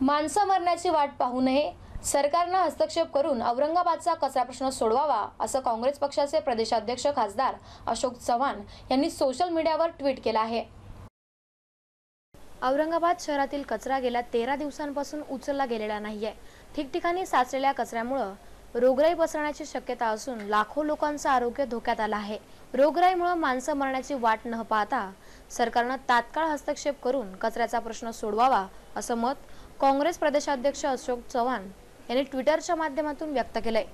माणसं मरण्याची वाट पाहू नये सरकारनं हस्तक्षेप करून औरंगाबादचा कचरा प्रश्न सोडवावा असं काँग्रेस पक्षाचे प्रदेशाध्यक्ष खासदार अशोक चव्हाण यांनी सोशल मीडियावर ट्विट केलं आहे औरंगाबाद शहरातील कचरा गेल्या तेरा दिवसांपासून उचलला गेलेला नाहीये ठिकठिकाणी साचलेल्या कचऱ्यामुळं रोगराई पसरण्याची शक्यता असून लाखो लोकांचं आरोग्य धोक्यात आलं आहे रोगराईमुळे माणसं मरण्याची वाट न पाहता सरकारनं तात्काळ हस्तक्षेप करून कचऱ्याचा प्रश्न सोडवावा असं मत काँग्रेस प्रदेशाध्यक्ष अशोक चव्हाण यांनी ट्विटरच्या माध्यमातून व्यक्त केलंय